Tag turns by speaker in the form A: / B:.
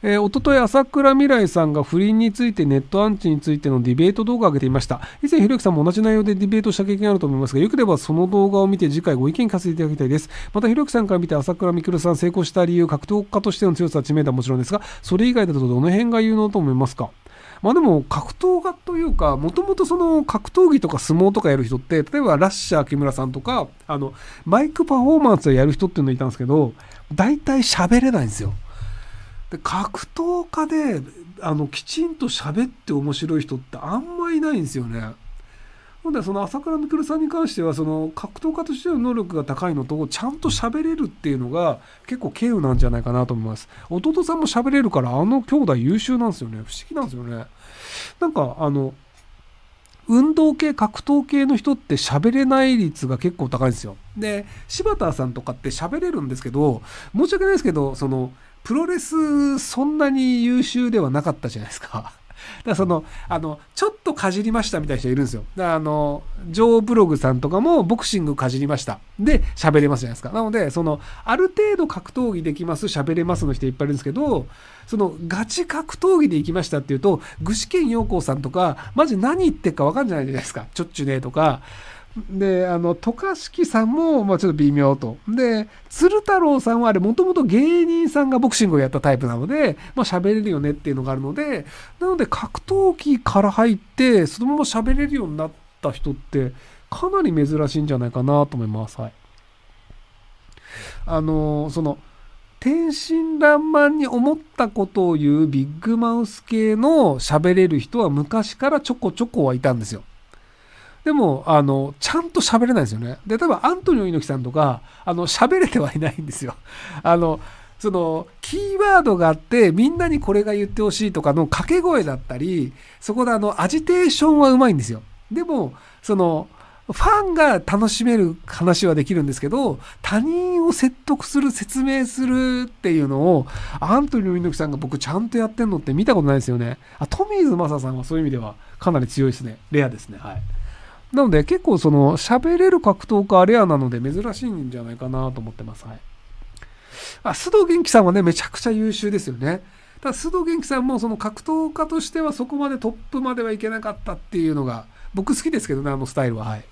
A: えー、おととい、朝倉未来さんが不倫について、ネットアンチについてのディベート動画を上げていました。以前、ひろゆきさんも同じ内容でディベートした経験があると思いますが、よければその動画を見て次回ご意見聞かせていただきたいです。また、ひろゆきさんから見て、朝倉未来さん成功した理由、格闘家としての強さ、知名度はもちろんですが、それ以外だとどの辺が有能と思いますかまあでも格闘家というか、もともとその格闘技とか相撲とかやる人って、例えばラッシャー木村さんとか、あの、マイクパフォーマンスをやる人っていうのいたんですけど、大体喋れないんですよ。で格闘家であのきちんと喋って面白い人ってあんまいないんですよね。ほんでその朝倉未来さんに関してはその格闘家としての能力が高いのとちゃんと喋れるっていうのが結構経由なんじゃないかなと思います弟さんも喋れるからあの兄弟優秀なんですよね不思議なんですよねなんかあの運動系格闘系の人って喋れない率が結構高いんですよで柴田さんとかって喋れるんですけど申し訳ないですけどそのプロレスそんなに優秀ではなかったじゃないですか。だからその、あの、ちょっとかじりましたみたいな人いるんですよ。だからあの、ジョーブログさんとかもボクシングかじりました。で、喋れますじゃないですか。なので、その、ある程度格闘技できます、喋れますの人いっぱいいるんですけど、その、ガチ格闘技で行きましたっていうと、具志堅陽光さんとか、マジ何言ってっかわかんないじゃないですか。ちょっちゅねとか、で、あの、渡嘉敷さんも、まあちょっと微妙と。で、鶴太郎さんはあれ、もともと芸人さんがボクシングをやったタイプなので、まあ喋れるよねっていうのがあるので、なので格闘技から入って、そのまま喋れるようになった人って、かなり珍しいんじゃないかなと思います。はい。あの、その、天真爛漫に思ったことを言うビッグマウス系の喋れる人は昔からちょこちょこはいたんですよ。でも、あの、ちゃんと喋れないですよね。で、えばアントニオ猪木さんとか、あの、喋れてはいないんですよ。あの、その、キーワードがあって、みんなにこれが言ってほしいとかの掛け声だったり、そこであの、アジテーションはうまいんですよ。でも、その、ファンが楽しめる話はできるんですけど、他人を説得する、説明するっていうのを、アントニオ猪木さんが僕ちゃんとやってんのって見たことないですよね。あ、トミーズ・マサさんはそういう意味ではかなり強いですね。レアですね。はい。なので結構その喋れる格闘家レアなので珍しいんじゃないかなと思ってます。はい。あ、須藤元気さんはね、めちゃくちゃ優秀ですよね。ただ須藤元気さんもその格闘家としてはそこまでトップまではいけなかったっていうのが、僕好きですけどね、あのスタイルは。はい。